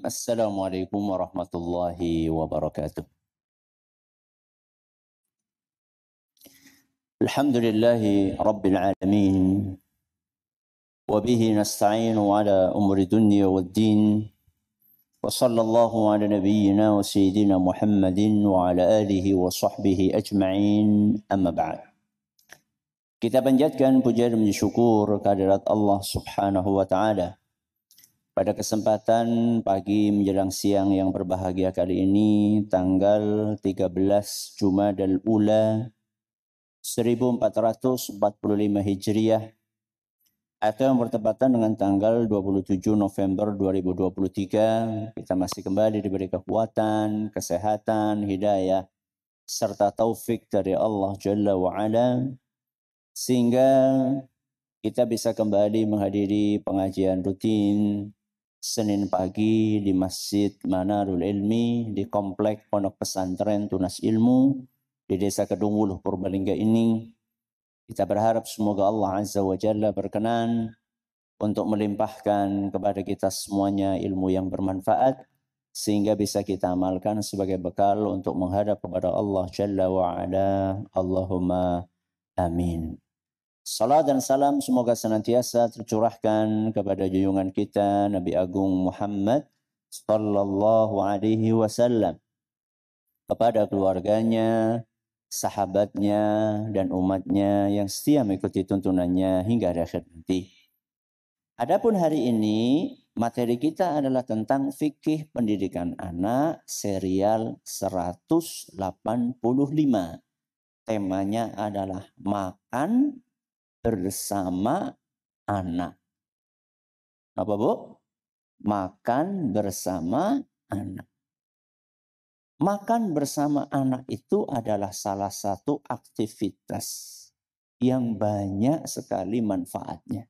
السلام عليكم ورحمة الله وبركاته الحمد لله رب العالمين وبه نستعين على أمر الدنيا والدين وصلى الله على نبينا وسيدنا محمد وعلى آله وصحبه أجمعين أما بعد كتابا جد كان بجرم شكور كاررات الله سبحانه وتعالى Pada kesempatan pagi menjelang siang yang berbahagia kali ini, tanggal 13 Jumadal Ula 1445 Hijriah atau yang bertepatan dengan tanggal 27 November 2023, kita masih kembali diberi kekuatan, kesehatan, hidayah, serta taufik dari Allah Jalla wa'ala sehingga kita bisa kembali menghadiri pengajian rutin Senin pagi di Masjid Manarul Ilmi di Komplek Pondok Pesantren Tunas Ilmu di Desa Kedunguluh Purbalingga ini. Kita berharap semoga Allah Azza wa Jalla berkenan untuk melimpahkan kepada kita semuanya ilmu yang bermanfaat sehingga bisa kita amalkan sebagai bekal untuk menghadap kepada Allah Jalla wa Ala. Allahumma amin. Salat dan salam semoga senantiasa tercurahkan kepada junjungan kita Nabi Agung Muhammad sallallahu alaihi wasallam kepada keluarganya, sahabatnya dan umatnya yang setia mengikuti tuntunannya hingga akhir nanti. Adapun hari ini materi kita adalah tentang fikih pendidikan anak serial 185. Temanya adalah makan bersama anak. Apa Bu? Makan bersama anak. Makan bersama anak itu adalah salah satu aktivitas yang banyak sekali manfaatnya.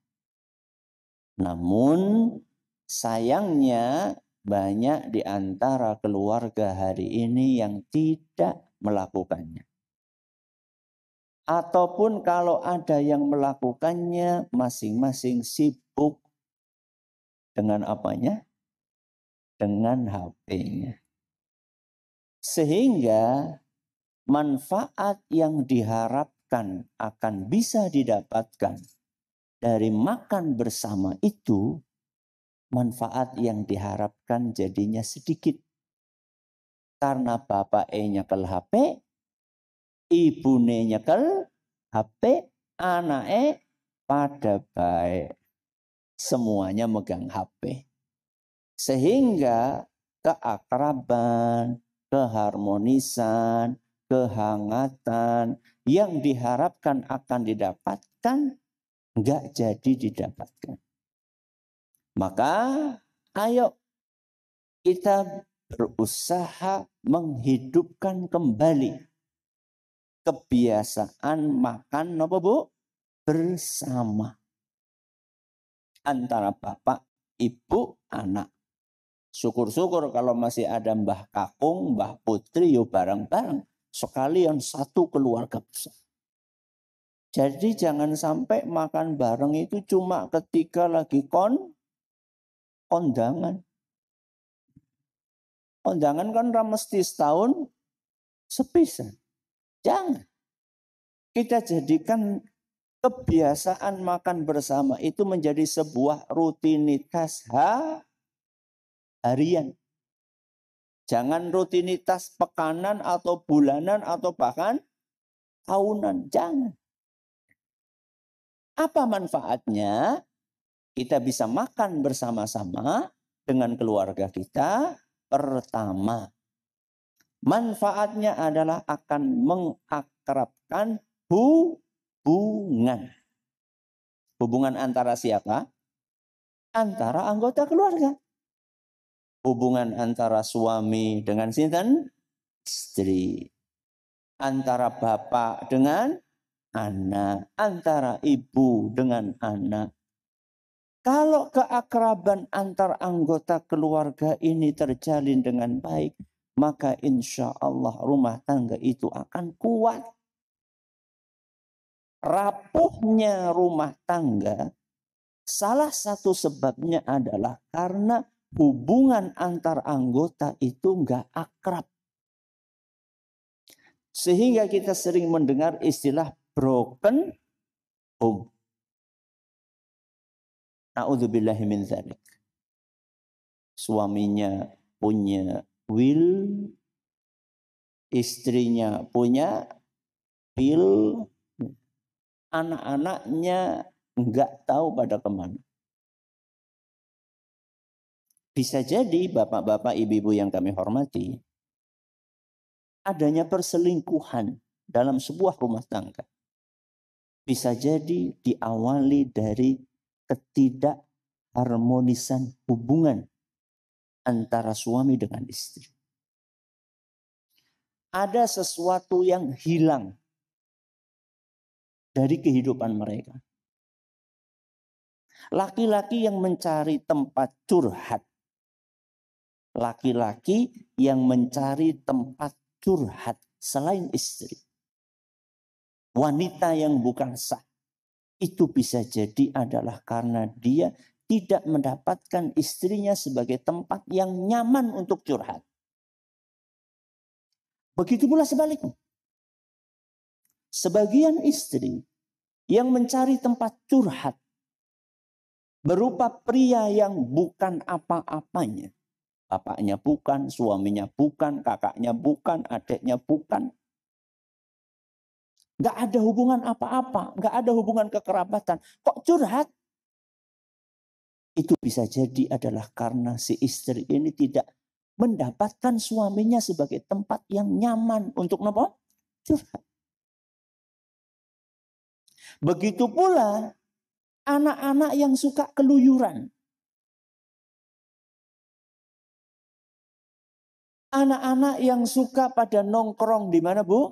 Namun sayangnya banyak di antara keluarga hari ini yang tidak melakukannya ataupun kalau ada yang melakukannya masing-masing sibuk dengan apanya? Dengan HP-nya. Sehingga manfaat yang diharapkan akan bisa didapatkan dari makan bersama itu manfaat yang diharapkan jadinya sedikit. Karena bapak E-nya ke HP, ibu n nya ke HP anake pada baik. Semuanya megang HP. Sehingga keakraban, keharmonisan, kehangatan yang diharapkan akan didapatkan nggak jadi didapatkan. Maka ayo kita berusaha menghidupkan kembali kebiasaan makan apa Bu? Bersama. Antara bapak, ibu, anak. Syukur-syukur kalau masih ada Mbah Kakung, Mbah Putri, yuk bareng-bareng. Sekalian satu keluarga besar. Jadi jangan sampai makan bareng itu cuma ketika lagi kon kondangan. Kondangan kan ramesti setahun sepisan. Jangan. Kita jadikan kebiasaan makan bersama itu menjadi sebuah rutinitas ha harian. Jangan rutinitas pekanan atau bulanan atau bahkan tahunan. Jangan. Apa manfaatnya? Kita bisa makan bersama-sama dengan keluarga kita. Pertama, Manfaatnya adalah akan mengakrabkan hubungan. Hubungan antara siapa? Antara anggota keluarga. Hubungan antara suami dengan sinten? Istri. Antara bapak dengan anak. Antara ibu dengan anak. Kalau keakraban antar anggota keluarga ini terjalin dengan baik, maka insya Allah rumah tangga itu akan kuat. Rapuhnya rumah tangga salah satu sebabnya adalah karena hubungan antar anggota itu nggak akrab. Sehingga kita sering mendengar istilah broken home. Na'udzubillahimin min Suaminya punya will istrinya punya will anak-anaknya nggak tahu pada kemana bisa jadi bapak-bapak ibu-ibu yang kami hormati adanya perselingkuhan dalam sebuah rumah tangga bisa jadi diawali dari ketidakharmonisan hubungan antara suami dengan istri. Ada sesuatu yang hilang dari kehidupan mereka. Laki-laki yang mencari tempat curhat. Laki-laki yang mencari tempat curhat selain istri. Wanita yang bukan sah. Itu bisa jadi adalah karena dia tidak mendapatkan istrinya sebagai tempat yang nyaman untuk curhat. Begitu pula sebaliknya. Sebagian istri yang mencari tempat curhat berupa pria yang bukan apa-apanya. Bapaknya bukan, suaminya bukan, kakaknya bukan, adiknya bukan. Gak ada hubungan apa-apa, gak ada hubungan kekerabatan. Kok curhat? Itu bisa jadi adalah karena si istri ini tidak mendapatkan suaminya sebagai tempat yang nyaman untuk nopo curhat. Begitu pula anak-anak yang suka keluyuran. Anak-anak yang suka pada nongkrong di mana, Bu?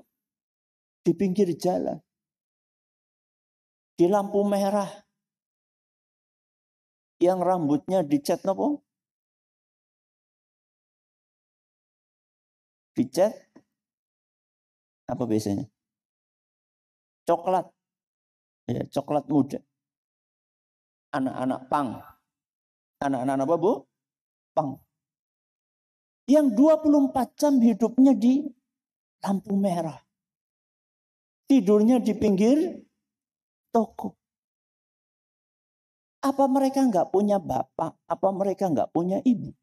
Di pinggir jalan. Di lampu merah yang rambutnya dicat nopo? Dicat apa biasanya? Coklat. Ya, coklat muda. Anak-anak pang. Anak-anak apa, Bu? Pang. Yang 24 jam hidupnya di lampu merah. Tidurnya di pinggir toko. Apa mereka nggak punya bapak? Apa mereka nggak punya ibu?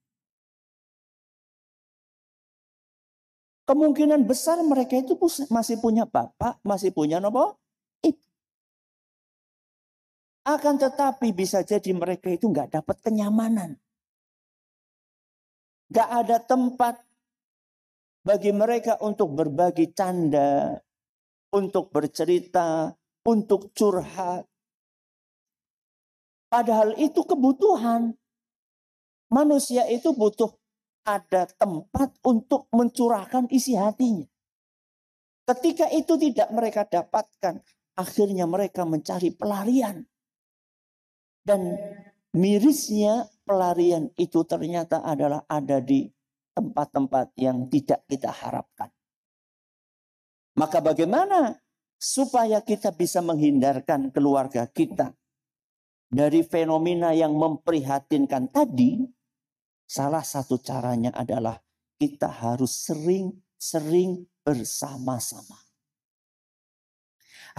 Kemungkinan besar mereka itu masih punya bapak, masih punya nopo ibu. Akan tetapi bisa jadi mereka itu nggak dapat kenyamanan. Nggak ada tempat bagi mereka untuk berbagi canda, untuk bercerita, untuk curhat, Padahal itu kebutuhan. Manusia itu butuh ada tempat untuk mencurahkan isi hatinya. Ketika itu tidak mereka dapatkan, akhirnya mereka mencari pelarian. Dan mirisnya pelarian itu ternyata adalah ada di tempat-tempat yang tidak kita harapkan. Maka bagaimana supaya kita bisa menghindarkan keluarga kita dari fenomena yang memprihatinkan tadi, salah satu caranya adalah kita harus sering-sering bersama-sama.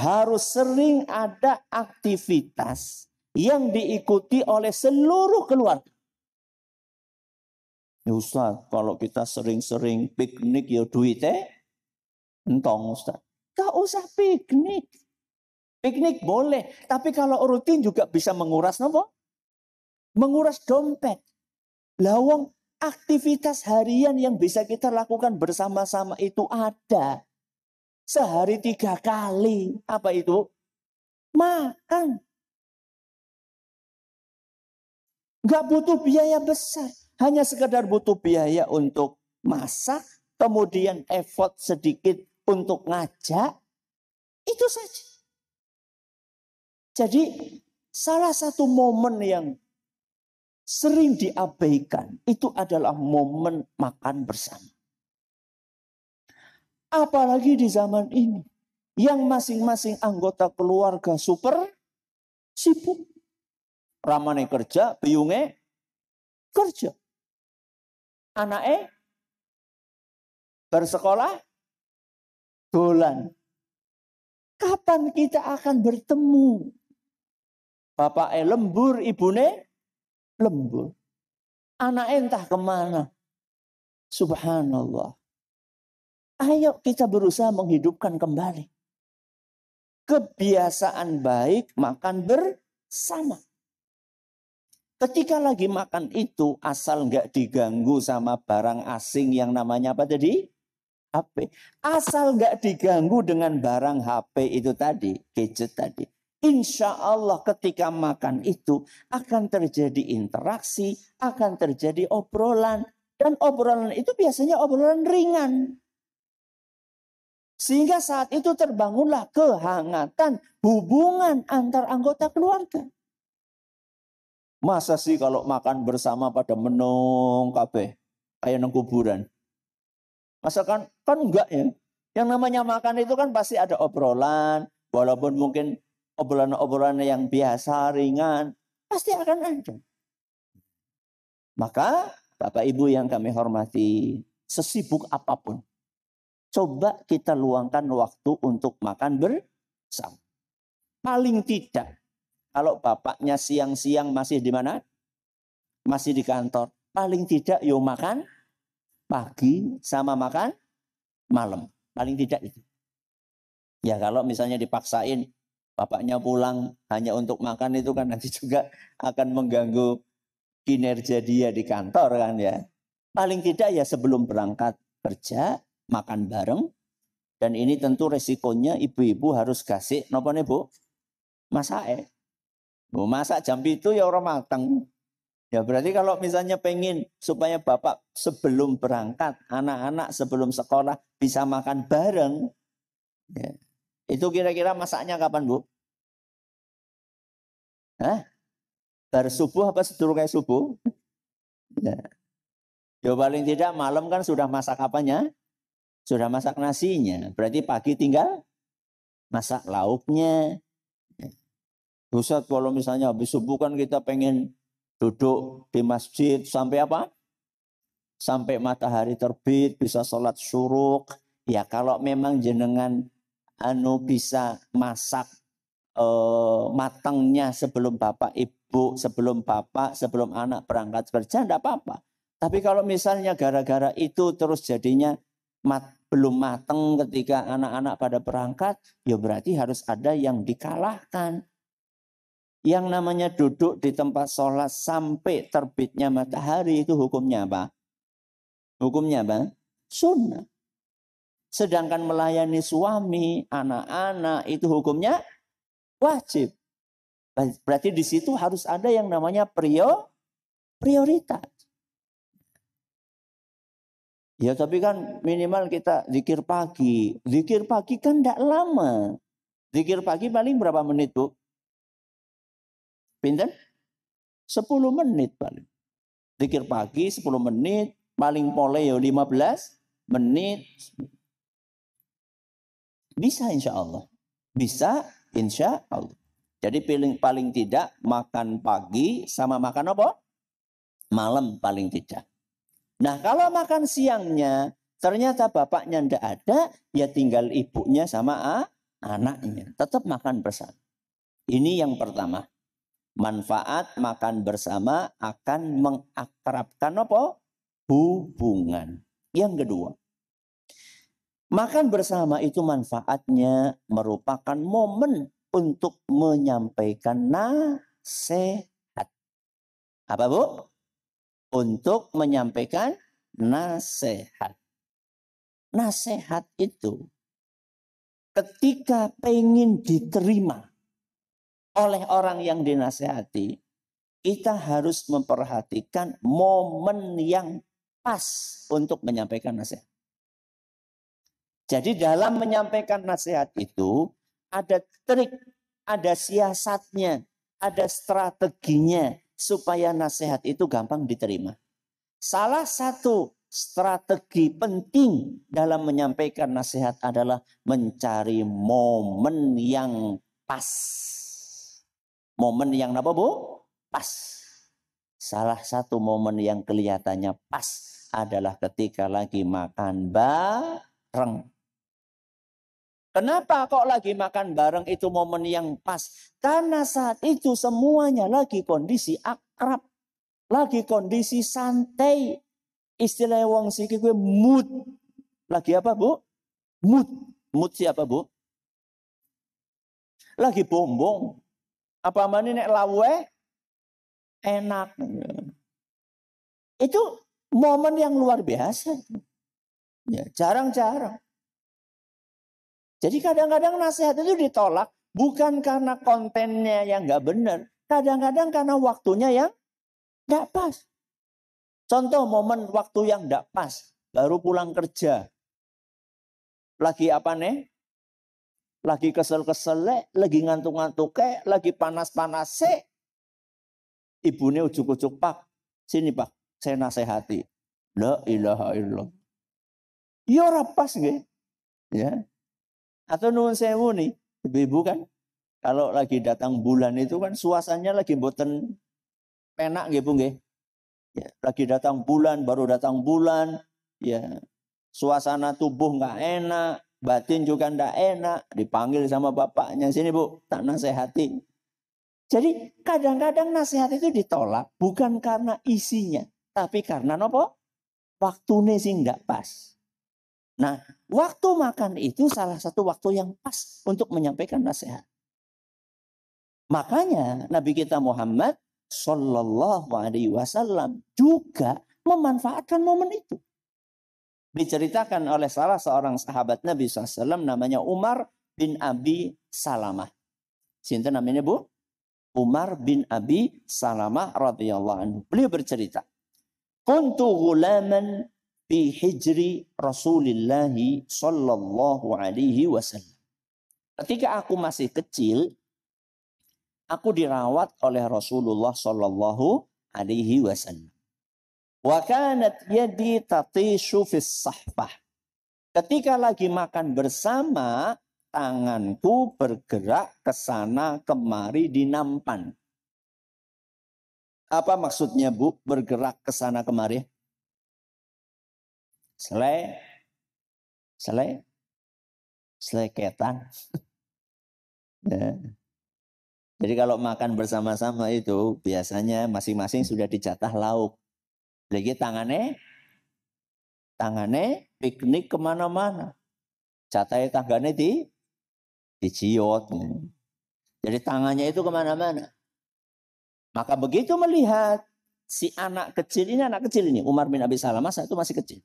Harus sering ada aktivitas yang diikuti oleh seluruh keluarga. Ya Ustaz, kalau kita sering-sering piknik ya duitnya entong Ustaz. Gak usah piknik. Piknik boleh, tapi kalau rutin juga bisa menguras nopo? Menguras dompet. Lawang aktivitas harian yang bisa kita lakukan bersama-sama itu ada. Sehari tiga kali. Apa itu? Makan. Gak butuh biaya besar. Hanya sekedar butuh biaya untuk masak. Kemudian effort sedikit untuk ngajak. Itu saja. Jadi salah satu momen yang sering diabaikan itu adalah momen makan bersama. Apalagi di zaman ini yang masing-masing anggota keluarga super sibuk. Ramane kerja, biunge kerja. Anaknya bersekolah, dolan. Kapan kita akan bertemu Bapaknya lembur, ibune lembur. Anak entah kemana. Subhanallah. Ayo kita berusaha menghidupkan kembali. Kebiasaan baik makan bersama. Ketika lagi makan itu asal nggak diganggu sama barang asing yang namanya apa tadi? HP. Asal nggak diganggu dengan barang HP itu tadi, gadget tadi. Insya Allah ketika makan itu akan terjadi interaksi, akan terjadi obrolan. Dan obrolan itu biasanya obrolan ringan. Sehingga saat itu terbangunlah kehangatan hubungan antar anggota keluarga. Masa sih kalau makan bersama pada menung kabeh kayak nang kuburan. Masa kan kan enggak ya. Yang namanya makan itu kan pasti ada obrolan, walaupun mungkin obrolan-obrolan yang biasa, ringan, pasti akan ada. Maka Bapak Ibu yang kami hormati, sesibuk apapun, coba kita luangkan waktu untuk makan bersama. Paling tidak, kalau bapaknya siang-siang masih di mana? Masih di kantor. Paling tidak yuk makan pagi sama makan malam. Paling tidak itu. Ya kalau misalnya dipaksain bapaknya pulang hanya untuk makan itu kan nanti juga akan mengganggu kinerja dia di kantor kan ya. Paling tidak ya sebelum berangkat kerja makan bareng dan ini tentu resikonya ibu-ibu harus kasih Nopo nih Bu? Masak eh. Bu masak jam itu ya orang matang. Ya berarti kalau misalnya pengen supaya bapak sebelum berangkat, anak-anak sebelum sekolah bisa makan bareng, ya, itu kira-kira masaknya kapan, Bu? Hah? Baru subuh apa kayak subuh? ya. ya paling tidak malam kan sudah masak apanya? Sudah masak nasinya. Berarti pagi tinggal masak lauknya. Ya. Buset kalau misalnya habis subuh kan kita pengen duduk di masjid sampai apa? Sampai matahari terbit, bisa sholat syuruk. Ya kalau memang jenengan anu bisa masak uh, matangnya sebelum bapak ibu, sebelum bapak, sebelum anak berangkat kerja enggak apa-apa. Tapi kalau misalnya gara-gara itu terus jadinya mat, belum matang ketika anak-anak pada berangkat, ya berarti harus ada yang dikalahkan. Yang namanya duduk di tempat sholat sampai terbitnya matahari itu hukumnya apa? Hukumnya apa? Sunnah. Sedangkan melayani suami, anak-anak itu hukumnya wajib. Nah, berarti di situ harus ada yang namanya prior, prioritas. Ya tapi kan minimal kita zikir pagi. Zikir pagi kan tidak lama. Zikir pagi paling berapa menit bu? Pinten? 10 menit paling. Zikir pagi 10 menit. Paling pole ya 15 menit. Bisa insya Allah. Bisa insya Allah. Jadi paling, paling tidak makan pagi sama makan apa? Malam paling tidak. Nah kalau makan siangnya ternyata bapaknya ndak ada ya tinggal ibunya sama A, anaknya. Tetap makan bersama. Ini yang pertama. Manfaat makan bersama akan mengakrabkan apa? Hubungan. Yang kedua, Makan bersama itu manfaatnya merupakan momen untuk menyampaikan nasihat. Apa Bu? Untuk menyampaikan nasihat. Nasihat itu ketika pengen diterima oleh orang yang dinasehati, kita harus memperhatikan momen yang pas untuk menyampaikan nasihat. Jadi dalam menyampaikan nasihat itu ada trik, ada siasatnya, ada strateginya supaya nasihat itu gampang diterima. Salah satu strategi penting dalam menyampaikan nasihat adalah mencari momen yang pas. Momen yang apa, Bu? Pas. Salah satu momen yang kelihatannya pas adalah ketika lagi makan bareng Kenapa kok lagi makan bareng itu momen yang pas? Karena saat itu semuanya lagi kondisi akrab. Lagi kondisi santai. Istilah wong siki gue mood. Lagi apa bu? Mood. Mood siapa bu? Lagi bombong. Apa mana nek lawe? Enak. Itu momen yang luar biasa. Ya, jarang -jarang. Jadi kadang-kadang nasihat itu ditolak bukan karena kontennya yang nggak benar, kadang-kadang karena waktunya yang nggak pas. Contoh momen waktu yang nggak pas, baru pulang kerja, lagi apa nih? Lagi kesel-kesel, lagi ngantuk-ngantuk, lagi panas-panas, ibunya ujuk-ujuk pak, sini pak, saya nasihati. La ilaha illallah. Ya pas nggih. Ya. Atau nuwun sewu nih, ibu-ibu kan kalau lagi datang bulan itu kan suasananya lagi boten penak gitu nggih. Ya, lagi datang bulan, baru datang bulan, ya suasana tubuh nggak enak, batin juga nggak enak, dipanggil sama bapaknya sini Bu, tak nasehati. Jadi kadang-kadang nasihat itu ditolak bukan karena isinya, tapi karena nopo? waktunya sih nggak pas. Nah, waktu makan itu salah satu waktu yang pas untuk menyampaikan nasihat. Makanya Nabi kita Muhammad Shallallahu Alaihi Wasallam juga memanfaatkan momen itu. Diceritakan oleh salah seorang sahabat Nabi SAW namanya Umar bin Abi Salamah. Sinta namanya Bu? Umar bin Abi Salamah radhiyallahu anhu. Beliau bercerita, "Kuntu hulaman fi hijri Rasulillahi sallallahu alaihi wasallam. Ketika aku masih kecil, aku dirawat oleh Rasulullah sallallahu alaihi wasallam. Wa kanat yadi tatishu fis sahbah. Ketika lagi makan bersama, tanganku bergerak ke sana kemari di nampan. Apa maksudnya Bu bergerak ke sana kemari? Sele, sele, seleketan. ya. Jadi kalau makan bersama-sama itu biasanya masing-masing hmm. sudah dicatah lauk. Lagi tangannya, tangannya piknik kemana-mana. catai tangannya di, di ciot. Jadi tangannya itu kemana-mana. Maka begitu melihat si anak kecil ini, anak kecil ini, Umar bin Abi Salamah saat itu masih kecil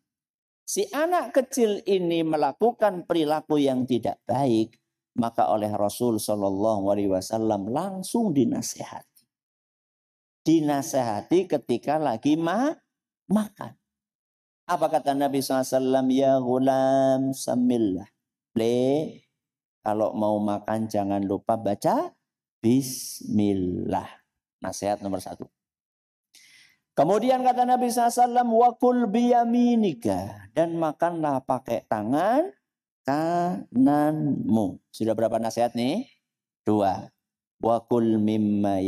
si anak kecil ini melakukan perilaku yang tidak baik, maka oleh Rasul Shallallahu Alaihi Wasallam langsung dinasehati. Dinasehati ketika lagi ma makan. Apa kata Nabi SAW? Ya gulam samillah. Le, kalau mau makan jangan lupa baca Bismillah. Nasihat nomor satu. Kemudian kata Nabi SAW, wakul biyaminika. Dan makanlah pakai tangan kananmu. Sudah berapa nasihat nih? Dua. Wakul mimma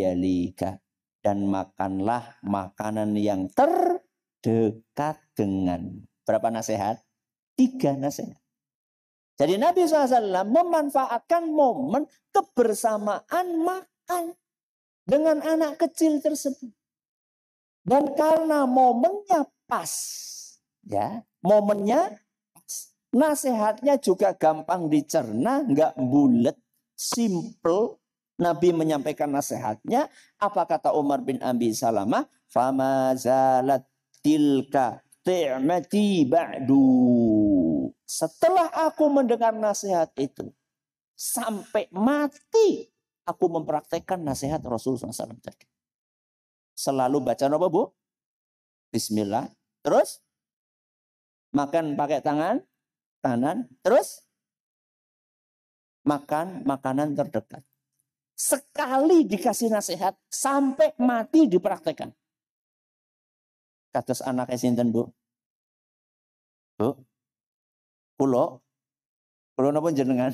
Dan makanlah makanan yang terdekat dengan. Berapa nasihat? Tiga nasihat. Jadi Nabi SAW memanfaatkan momen kebersamaan makan dengan anak kecil tersebut. Dan karena momennya pas, ya, momennya pas. Nasihatnya juga gampang dicerna, nggak bulat, simple. Nabi menyampaikan nasihatnya, apa kata Umar bin Abi Salamah? Fama zalat tilka ti'mati ba'du. Setelah aku mendengar nasihat itu, sampai mati aku mempraktekkan nasihat Rasulullah SAW tadi selalu baca apa Bu? Bismillah. Terus makan pakai tangan kanan, terus makan makanan terdekat. Sekali dikasih nasihat sampai mati dipraktekkan. Kados anak sinten Bu? Bu. pulau kulo pun jenengan?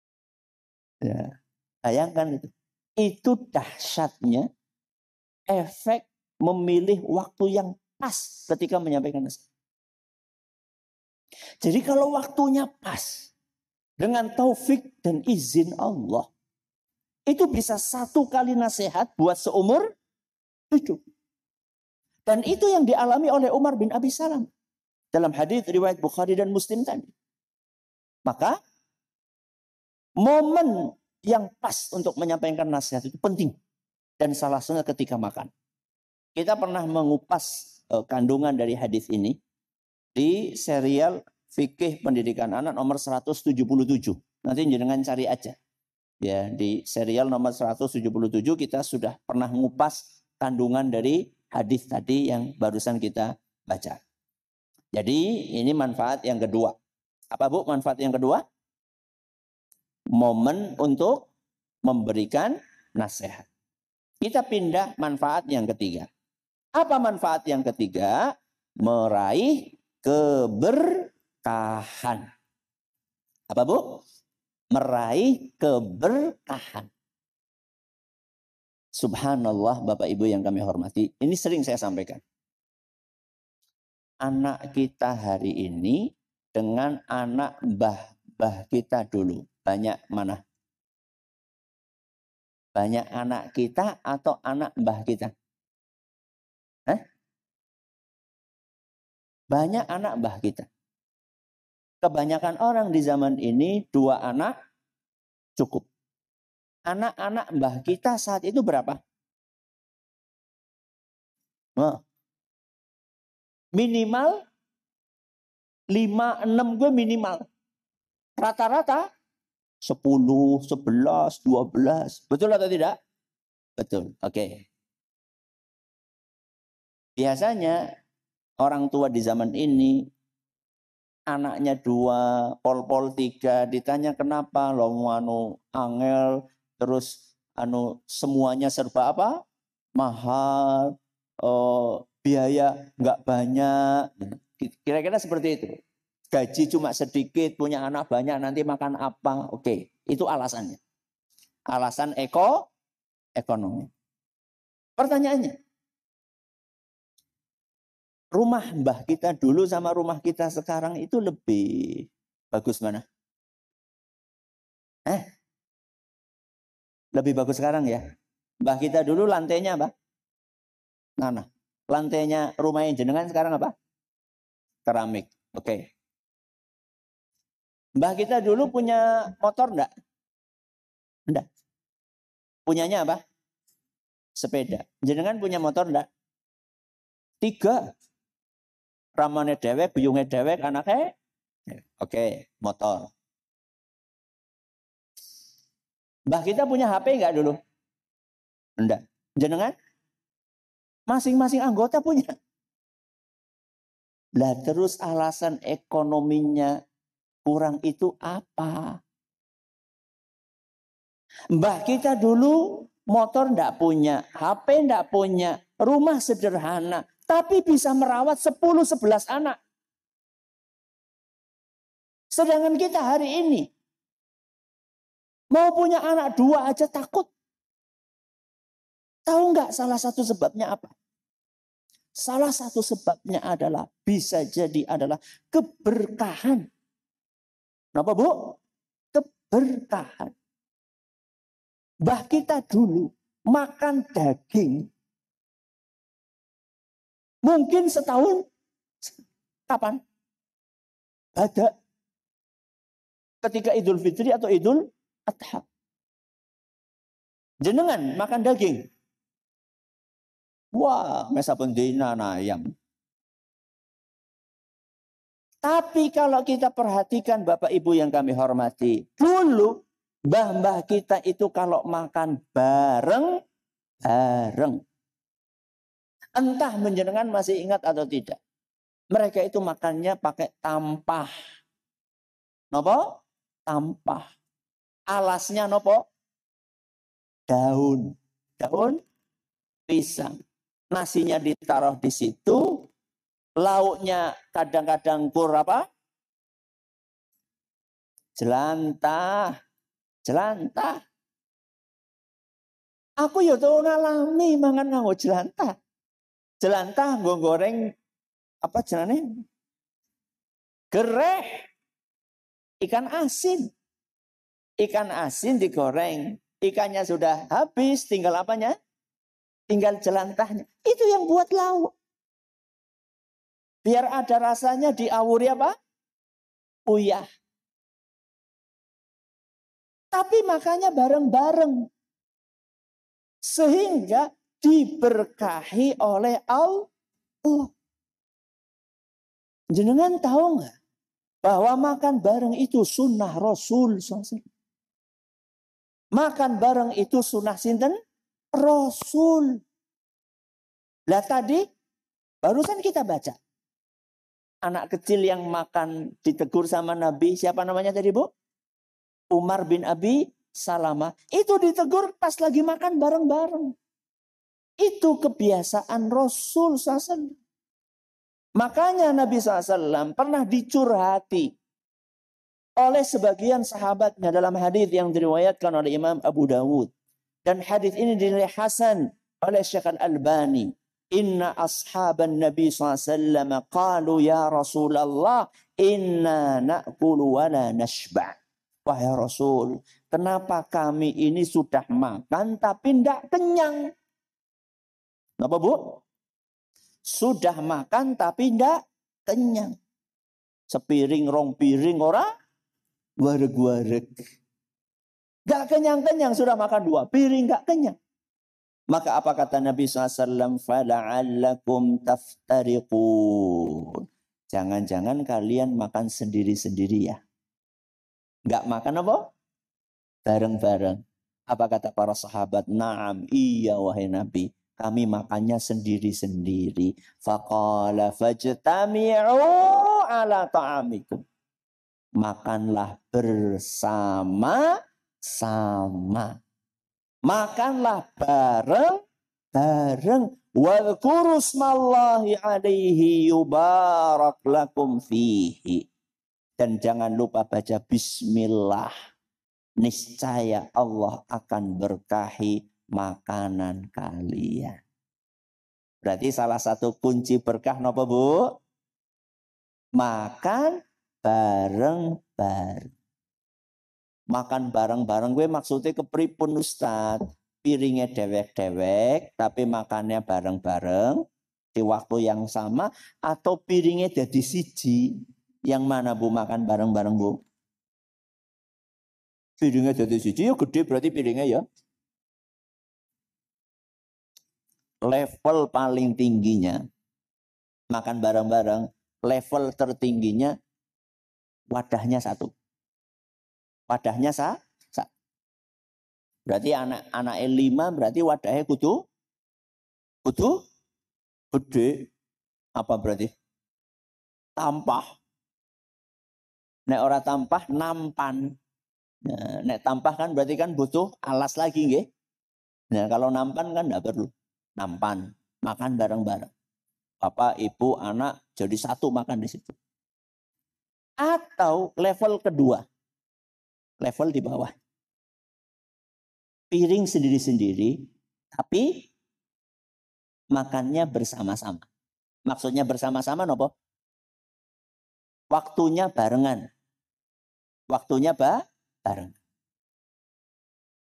ya. Bayangkan itu. Itu dahsyatnya efek memilih waktu yang pas ketika menyampaikan nasihat. Jadi kalau waktunya pas dengan taufik dan izin Allah, itu bisa satu kali nasihat buat seumur hidup. Dan itu yang dialami oleh Umar bin Abi Salam dalam hadis riwayat Bukhari dan Muslim tadi. Maka momen yang pas untuk menyampaikan nasihat itu penting dan salah sengah ketika makan. Kita pernah mengupas uh, kandungan dari hadis ini di serial fikih pendidikan anak nomor 177. Nanti jenengan cari aja. Ya, di serial nomor 177 kita sudah pernah mengupas kandungan dari hadis tadi yang barusan kita baca. Jadi ini manfaat yang kedua. Apa Bu manfaat yang kedua? Momen untuk memberikan nasihat. Kita pindah manfaat yang ketiga. Apa manfaat yang ketiga? Meraih keberkahan. Apa Bu? Meraih keberkahan. Subhanallah Bapak Ibu yang kami hormati. Ini sering saya sampaikan. Anak kita hari ini dengan anak bah bah kita dulu. Banyak mana? banyak anak kita atau anak mbah kita? Hah? Banyak anak mbah kita. Kebanyakan orang di zaman ini dua anak cukup. Anak-anak mbah kita saat itu berapa? Nah, minimal 5, enam gue minimal. Rata-rata 10, 11, 12. Betul atau tidak? Betul. Oke. Okay. Biasanya orang tua di zaman ini anaknya dua, pol-pol tiga, ditanya kenapa lo anu angel, terus anu semuanya serba apa? Mahal, oh, biaya nggak banyak. Kira-kira seperti itu gaji cuma sedikit, punya anak banyak, nanti makan apa. Oke, itu alasannya. Alasan eko, ekonomi. Pertanyaannya, rumah mbah kita dulu sama rumah kita sekarang itu lebih bagus mana? Eh, lebih bagus sekarang ya. Mbah kita dulu lantainya apa? Nana. Lantainya rumah yang jenengan sekarang apa? Keramik. Oke. Okay. Mbah kita dulu punya motor enggak? Enggak. Punyanya apa? Sepeda. Jenengan punya motor enggak? Tiga. Ramane dewek, biyunge dewek, anaknya ya, Oke, motor. Mbah kita punya HP enggak dulu? Enggak. Jenengan? Masing-masing anggota punya. Lah terus alasan ekonominya kurang itu apa. Mbah kita dulu motor ndak punya, HP ndak punya, rumah sederhana, tapi bisa merawat 10-11 anak. Sedangkan kita hari ini mau punya anak dua aja takut. Tahu nggak salah satu sebabnya apa? Salah satu sebabnya adalah bisa jadi adalah keberkahan Kenapa Bu? Keberkahan. Bah kita dulu makan daging. Mungkin setahun. Kapan? Ada. Ketika Idul Fitri atau Idul Adha. Jenengan makan daging. Wah, mesa pendina ayam. Tapi kalau kita perhatikan Bapak Ibu yang kami hormati, dulu mbah-mbah kita itu kalau makan bareng, bareng. Entah menjenengan masih ingat atau tidak. Mereka itu makannya pakai tampah. Nopo? Tampah. Alasnya nopo? Daun. Daun pisang. Nasinya ditaruh di situ, lauknya kadang-kadang kur apa? Jelantah, jelantah. Aku ya tuh ngalami mangan nganggo jelantah. Jelantah nggo goreng apa jenane? Gereh. Ikan asin. Ikan asin digoreng. Ikannya sudah habis, tinggal apanya? Tinggal jelantahnya. Itu yang buat lauk. Biar ada rasanya diawuri apa? Uyah. Tapi makanya bareng-bareng. Sehingga diberkahi oleh Allah. Jenengan tahu nggak bahwa makan bareng itu sunnah Rasul Makan bareng itu sunnah sinten Rasul. Lah tadi barusan kita baca anak kecil yang makan ditegur sama Nabi. Siapa namanya tadi Bu? Umar bin Abi Salama. Itu ditegur pas lagi makan bareng-bareng. Itu kebiasaan Rasul SAW. Makanya Nabi SAW pernah dicurhati oleh sebagian sahabatnya dalam hadis yang diriwayatkan oleh Imam Abu Dawud. Dan hadis ini dinilai Hasan oleh Syekh Al-Albani. Inna ashaban Nabi SAW qalu ya Rasulullah inna na'kulu wa la nashba. Wahai Rasul, kenapa kami ini sudah makan tapi tidak kenyang? Kenapa Bu? Sudah makan tapi tidak kenyang. Sepiring rong piring ora wareg-wareg. Gak kenyang-kenyang sudah makan dua piring gak kenyang. Maka apa kata Nabi SAW? Fala'allakum taftariqun. Jangan-jangan kalian makan sendiri-sendiri ya. Enggak makan apa? Bareng-bareng. Apa kata para sahabat? Naam, iya wahai Nabi. Kami makannya sendiri-sendiri. Faqala fajtami'u ala ta'amikum. Makanlah bersama-sama. Makanlah bareng bareng Wadhkuru smallahi alaihi yubarak lakum fihi. Dan jangan lupa baca bismillah. Niscaya Allah akan berkahi makanan kalian. Berarti salah satu kunci berkah nopo bu? Makan bareng-bareng makan bareng-bareng gue maksudnya kepripun Ustad piringnya dewek-dewek tapi makannya bareng-bareng di waktu yang sama atau piringnya jadi siji yang mana bu makan bareng-bareng bu piringnya jadi siji ya gede berarti piringnya ya level paling tingginya makan bareng-bareng level tertingginya wadahnya satu Wadahnya sah? sah. Berarti anak anak lima berarti wadahnya kudu kudu gede apa berarti? Tampah. Nek ora tampah nampan. Nah, nek tampah kan berarti kan butuh alas lagi nggih. Nah, kalau nampan kan enggak perlu. Nampan, makan bareng-bareng. Bapak, ibu, anak jadi satu makan di situ. Atau level kedua level di bawah. Piring sendiri-sendiri, tapi makannya bersama-sama. Maksudnya bersama-sama nopo? Waktunya barengan. Waktunya ba bareng.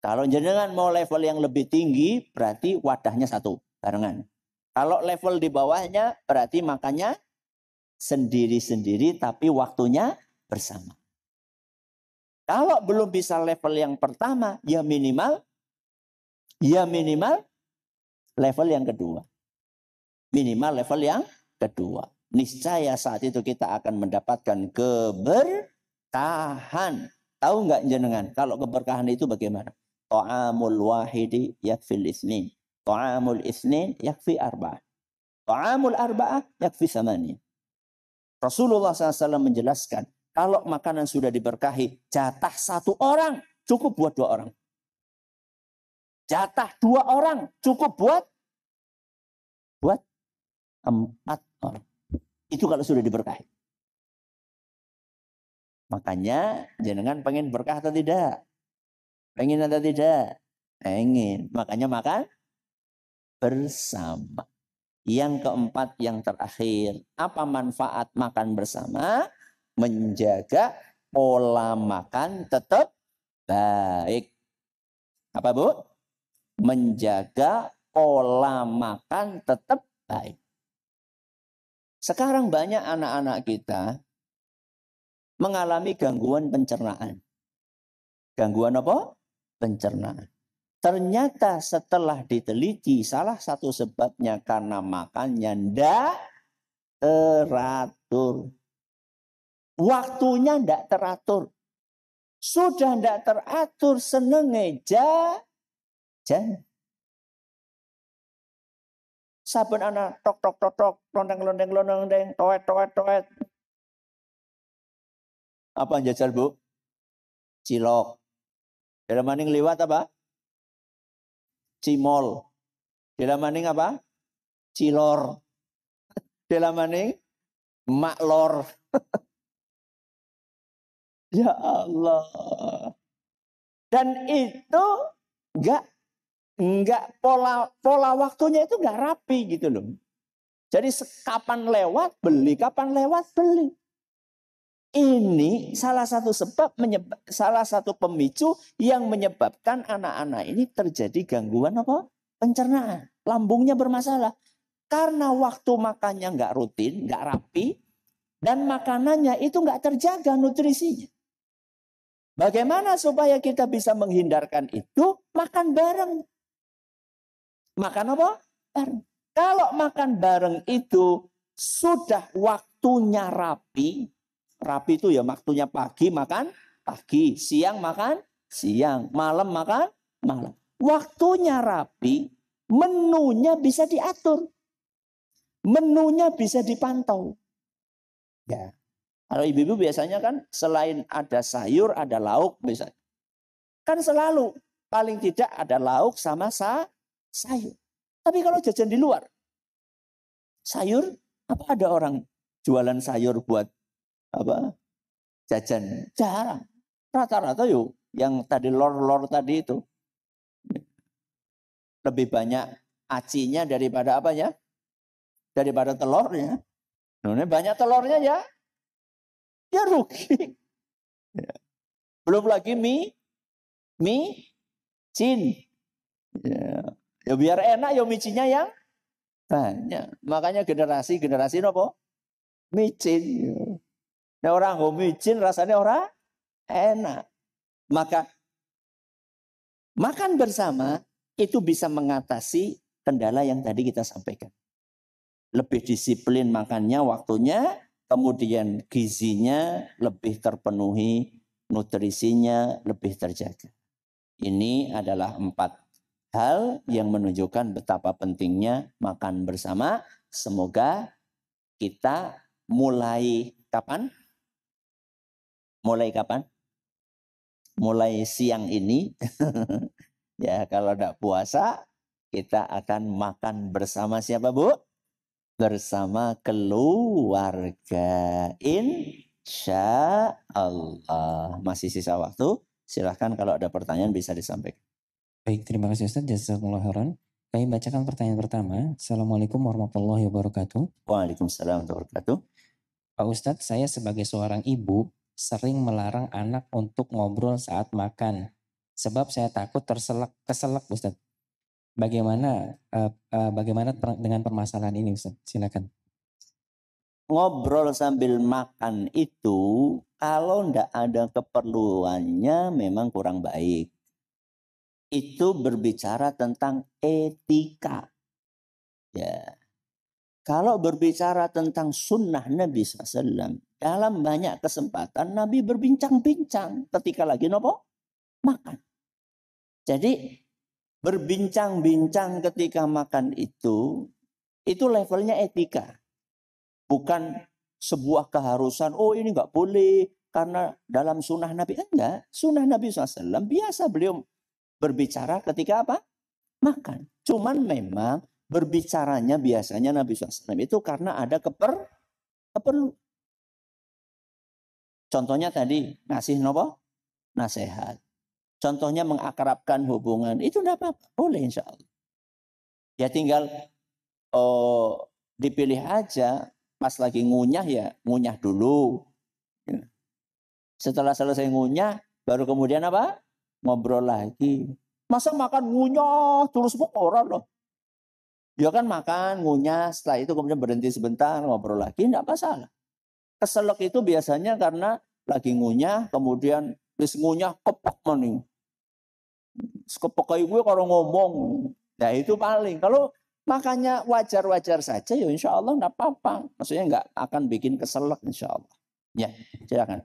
Kalau jenengan mau level yang lebih tinggi, berarti wadahnya satu, barengan. Kalau level di bawahnya, berarti makannya sendiri-sendiri, tapi waktunya bersama. Kalau belum bisa level yang pertama, ya minimal ya minimal level yang kedua. Minimal level yang kedua. Niscaya saat itu kita akan mendapatkan keberkahan. Tahu nggak jenengan kalau keberkahan itu bagaimana? Ta'amul wahidi yakfil isnin. Ta'amul isnin yakfi arba'ah. Ta'amul arba'ah yakfi samani. Rasulullah SAW menjelaskan kalau makanan sudah diberkahi, jatah satu orang cukup buat dua orang. Jatah dua orang cukup buat buat empat orang. Itu kalau sudah diberkahi. Makanya jenengan pengen berkah atau tidak? Pengen atau tidak? Pengen. Makanya makan bersama. Yang keempat, yang terakhir. Apa manfaat makan bersama? menjaga pola makan tetap baik. Apa Bu? Menjaga pola makan tetap baik. Sekarang banyak anak-anak kita mengalami gangguan pencernaan. Gangguan apa? Pencernaan. Ternyata setelah diteliti salah satu sebabnya karena makannya ndak teratur. Waktunya tidak teratur. Sudah tidak teratur senenge jajan. Saben anak tok tok tok tok lonteng lonteng lonteng lonteng toet toet toet. Apa jajal bu? Cilok. Dalam maning lewat apa? Cimol. Dalam maning apa? Cilor. Dalam maning maklor. Ya Allah. Dan itu nggak nggak pola pola waktunya itu nggak rapi gitu loh. Jadi kapan lewat beli, kapan lewat beli. Ini salah satu sebab menyebab, salah satu pemicu yang menyebabkan anak-anak ini terjadi gangguan apa? pencernaan, lambungnya bermasalah. Karena waktu makannya nggak rutin, nggak rapi, dan makanannya itu nggak terjaga nutrisinya. Bagaimana supaya kita bisa menghindarkan itu? Makan bareng. Makan apa? Bareng. Kalau makan bareng itu sudah waktunya rapi. Rapi itu ya waktunya pagi makan pagi, siang makan siang, malam makan malam. Waktunya rapi, menunya bisa diatur. Menunya bisa dipantau. Ya. Kalau ibu-ibu biasanya kan selain ada sayur, ada lauk biasanya. Kan selalu paling tidak ada lauk sama sa sayur. Tapi kalau jajan di luar, sayur apa ada orang jualan sayur buat apa jajan? Jarang. Rata-rata yuk yang tadi lor-lor tadi itu lebih banyak acinya daripada apa ya Daripada telurnya. banyak telurnya ya dia rugi. Ya. Belum lagi mie, mie, cin. Ya. ya biar enak ya micinnya yang banyak. Makanya generasi-generasi apa? micin. Ya. Nah, orang go micin rasanya orang enak. Maka makan bersama itu bisa mengatasi kendala yang tadi kita sampaikan. Lebih disiplin makannya, waktunya, kemudian gizinya lebih terpenuhi, nutrisinya lebih terjaga. Ini adalah empat hal yang menunjukkan betapa pentingnya makan bersama. Semoga kita mulai kapan? Mulai kapan? Mulai siang ini. ya, kalau tidak puasa, kita akan makan bersama siapa, Bu? bersama keluarga. Insya Allah. Masih sisa waktu. Silahkan kalau ada pertanyaan bisa disampaikan. Baik, terima kasih Ustaz. Jazakumullah khairan. Kami bacakan pertanyaan pertama. Assalamualaikum warahmatullahi wabarakatuh. Waalaikumsalam warahmatullahi wabarakatuh. Pak Ustadz, saya sebagai seorang ibu sering melarang anak untuk ngobrol saat makan. Sebab saya takut terselak, keselak Ustadz. Bagaimana uh, uh, bagaimana per, dengan permasalahan ini Ustaz? Silakan. Ngobrol sambil makan itu kalau ndak ada keperluannya memang kurang baik. Itu berbicara tentang etika. Ya. Kalau berbicara tentang sunnah Nabi SAW, dalam banyak kesempatan Nabi berbincang-bincang ketika lagi nopo makan. Jadi berbincang-bincang ketika makan itu, itu levelnya etika. Bukan sebuah keharusan, oh ini nggak boleh karena dalam sunnah Nabi. Enggak, sunnah Nabi SAW biasa beliau berbicara ketika apa? Makan. Cuman memang berbicaranya biasanya Nabi SAW itu karena ada keper, keperlu. Contohnya tadi, ngasih nopo? nasihat. Contohnya mengakrabkan hubungan. Itu tidak apa-apa. Boleh insya Allah. Ya tinggal oh, dipilih aja. Pas lagi ngunyah ya ngunyah dulu. Ya. Setelah selesai ngunyah baru kemudian apa? Ngobrol lagi. Masa makan ngunyah terus orang loh. Ya kan makan, ngunyah, setelah itu kemudian berhenti sebentar, ngobrol lagi, tidak masalah. keselok itu biasanya karena lagi ngunyah, kemudian bis ngunyah kepok maning kepekai gue kalau ngomong. Nah itu paling. Kalau makanya wajar-wajar saja ya insya Allah nggak apa-apa. Maksudnya nggak akan bikin keselak insya Allah. Ya silakan.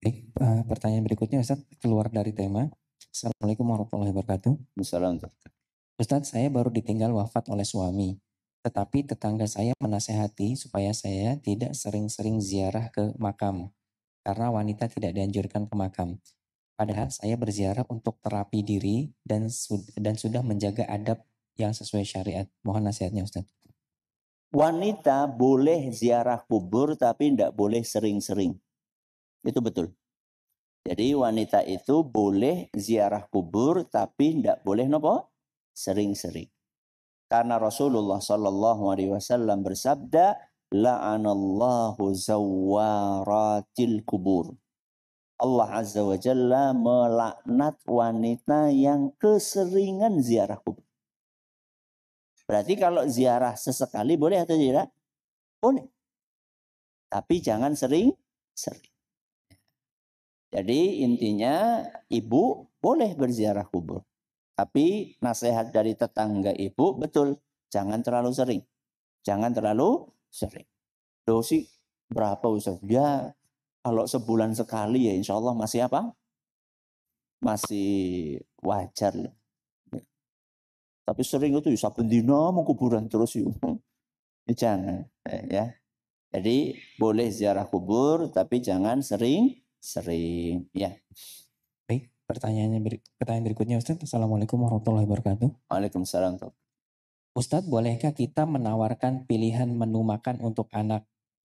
Baik, eh, pertanyaan berikutnya Ustaz keluar dari tema. Assalamualaikum warahmatullahi wabarakatuh. Assalamualaikum. Ustaz saya baru ditinggal wafat oleh suami. Tetapi tetangga saya menasehati supaya saya tidak sering-sering ziarah ke makam. Karena wanita tidak dianjurkan ke makam. Padahal saya berziarah untuk terapi diri dan dan sudah menjaga adab yang sesuai syariat. Mohon nasihatnya Ustaz. Wanita boleh ziarah kubur tapi tidak boleh sering-sering. Itu betul. Jadi wanita itu boleh ziarah kubur tapi tidak boleh nopo sering-sering. Karena Rasulullah Shallallahu Alaihi Wasallam bersabda, la'anallahu zawaratil kubur. Allah Azza wa Jalla melaknat wanita yang keseringan ziarah kubur. Berarti kalau ziarah sesekali boleh atau tidak? Boleh. Tapi jangan sering, sering. Jadi intinya ibu boleh berziarah kubur. Tapi nasihat dari tetangga ibu betul. Jangan terlalu sering. Jangan terlalu sering. Dosi berapa usah Ya kalau sebulan sekali ya insya Allah masih apa? Masih wajar. Tapi sering itu bisa ya, dina mau kuburan terus yuk. Ya, jangan ya. Jadi boleh ziarah kubur tapi jangan sering-sering ya. Baik, pertanyaannya pertanyaan berikutnya Ustaz. Assalamualaikum warahmatullahi wabarakatuh. Waalaikumsalam. Ustaz bolehkah kita menawarkan pilihan menu makan untuk anak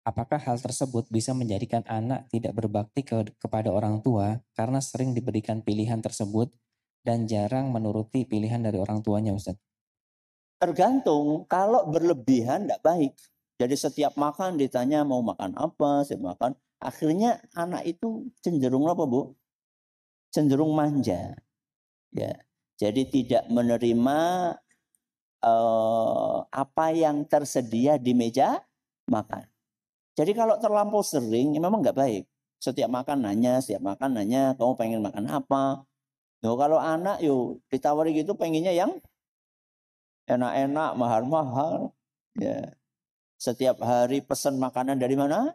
Apakah hal tersebut bisa menjadikan anak tidak berbakti ke, kepada orang tua karena sering diberikan pilihan tersebut dan jarang menuruti pilihan dari orang tuanya, Ustaz? Tergantung, kalau berlebihan tidak baik. Jadi setiap makan ditanya mau makan apa, setiap makan. Akhirnya anak itu cenderung apa, Bu? Cenderung manja. Ya. Jadi tidak menerima uh, apa yang tersedia di meja makan jadi kalau terlampau sering ya memang nggak baik. Setiap makan nanya, setiap makan nanya, kamu pengen makan apa? Yo, kalau anak yuk ditawari gitu pengennya yang enak-enak, mahal-mahal. Ya. Setiap hari pesan makanan dari mana?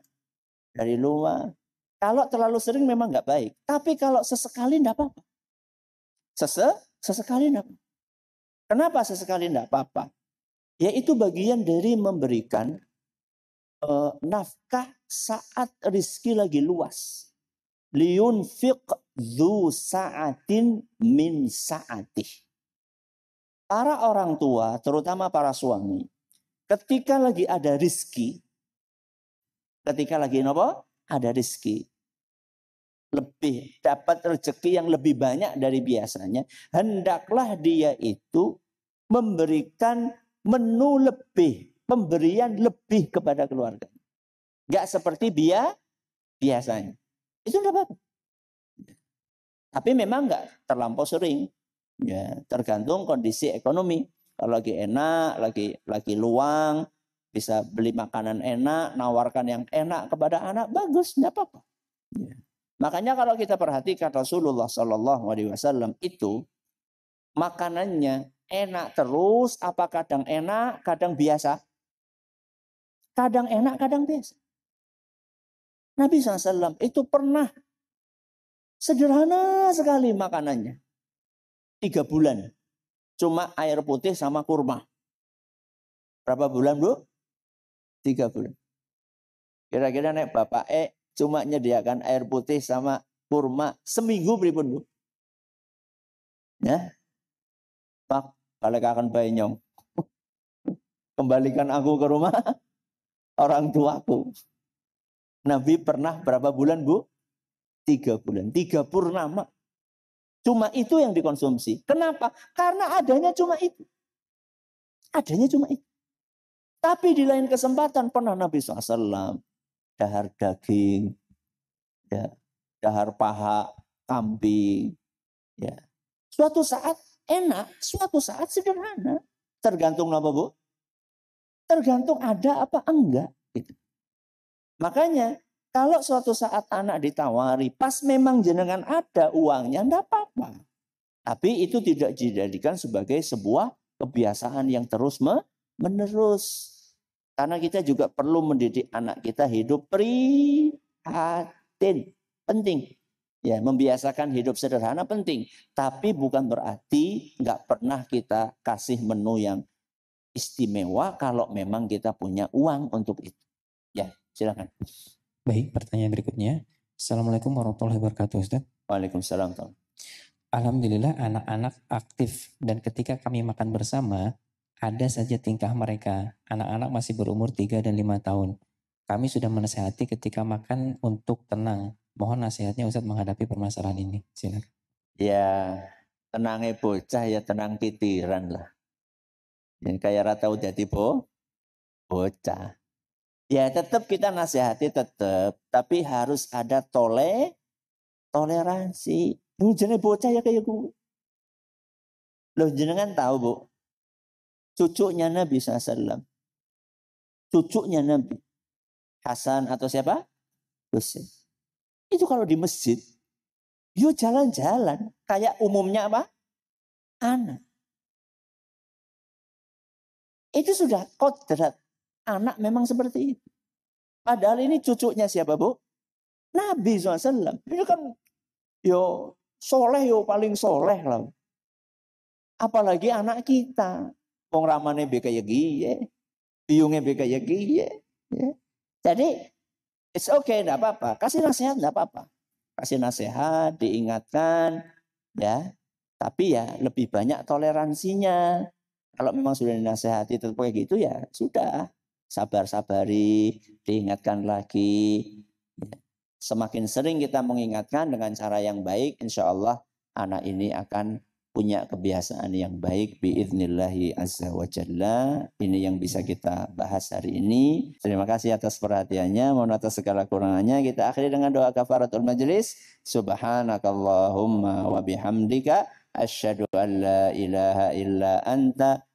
Dari luar. Kalau terlalu sering memang nggak baik. Tapi kalau sesekali enggak apa-apa. Sese, sesekali enggak apa Kenapa sesekali enggak apa-apa? Yaitu bagian dari memberikan Eh, nafkah saat rizki lagi luas. liun fiq du sa'atin min sa'atih. Para orang tua, terutama para suami, ketika lagi ada rizki, ketika lagi apa? Ada rizki. Lebih, dapat rezeki yang lebih banyak dari biasanya. Hendaklah dia itu memberikan menu lebih pemberian lebih kepada keluarga. Gak seperti dia biasanya. Itu tidak apa-apa. Tapi memang gak terlampau sering. Ya, tergantung kondisi ekonomi. Kalau lagi enak, lagi lagi luang, bisa beli makanan enak, nawarkan yang enak kepada anak, bagus, gak apa-apa. Ya. Makanya kalau kita perhatikan Rasulullah Shallallahu Alaihi Wasallam itu makanannya enak terus, apa kadang enak, kadang biasa. Kadang enak, kadang biasa. Nabi SAW itu pernah sederhana sekali makanannya. Tiga bulan. Cuma air putih sama kurma. Berapa bulan, Bu? Tiga bulan. Kira-kira naik Bapak E cuma menyediakan air putih sama kurma seminggu beripun, Bu. Ya. Pak, kalau akan nyong Kembalikan aku ke rumah orang tuaku. Nabi pernah berapa bulan bu? Tiga bulan. Tiga purnama. Cuma itu yang dikonsumsi. Kenapa? Karena adanya cuma itu. Adanya cuma itu. Tapi di lain kesempatan pernah Nabi SAW dahar daging, ya, dahar paha, kambing. Ya. Suatu saat enak, suatu saat sederhana. Tergantung apa bu? Tergantung ada apa enggak. Gitu. Makanya kalau suatu saat anak ditawari, pas memang jenengan ada uangnya, enggak apa-apa. Tapi itu tidak dijadikan sebagai sebuah kebiasaan yang terus menerus. Karena kita juga perlu mendidik anak kita hidup prihatin. Penting. Ya, membiasakan hidup sederhana penting, tapi bukan berarti nggak pernah kita kasih menu yang istimewa kalau memang kita punya uang untuk itu. Ya, silakan. Baik, pertanyaan berikutnya. Assalamualaikum warahmatullahi wabarakatuh, Ustaz. Waalaikumsalam. Alhamdulillah anak-anak aktif dan ketika kami makan bersama, ada saja tingkah mereka. Anak-anak masih berumur 3 dan 5 tahun. Kami sudah menasehati ketika makan untuk tenang. Mohon nasihatnya Ustadz menghadapi permasalahan ini. Silakan. Ya, tenangnya bocah ya tenang pitiran lah. Ya, kayak rata udah tipe bocah. Ya tetap kita nasihati tetap, tapi harus ada tole toleransi. Lu jenis bocah ya kayak gue. Lu jenengan tahu bu, cucunya Nabi SAW. Cucunya Nabi. Hasan atau siapa? Husain. Itu kalau di masjid, yuk jalan-jalan. Kayak umumnya apa? Anak. Itu sudah kodrat. Anak memang seperti itu. Padahal ini cucunya siapa bu? Nabi SAW. Ini kan yo soleh yo paling soleh lah. Apalagi anak kita. Wong ramane be kaya giye. Ya. Biyunge be kaya giye. Ya. ya. Jadi it's okay, enggak apa-apa. Kasih nasihat enggak apa-apa. Kasih nasihat, diingatkan ya. Tapi ya lebih banyak toleransinya kalau memang sudah dinasehati tetap kayak gitu ya sudah sabar-sabari, diingatkan lagi. Semakin sering kita mengingatkan dengan cara yang baik, insya Allah anak ini akan punya kebiasaan yang baik biiznillahi azza wa Ini yang bisa kita bahas hari ini. Terima kasih atas perhatiannya. Mohon atas segala kurangannya. Kita akhiri dengan doa kafaratul majelis. Subhanakallahumma wa bihamdika. asyhadu an ilaha illa anta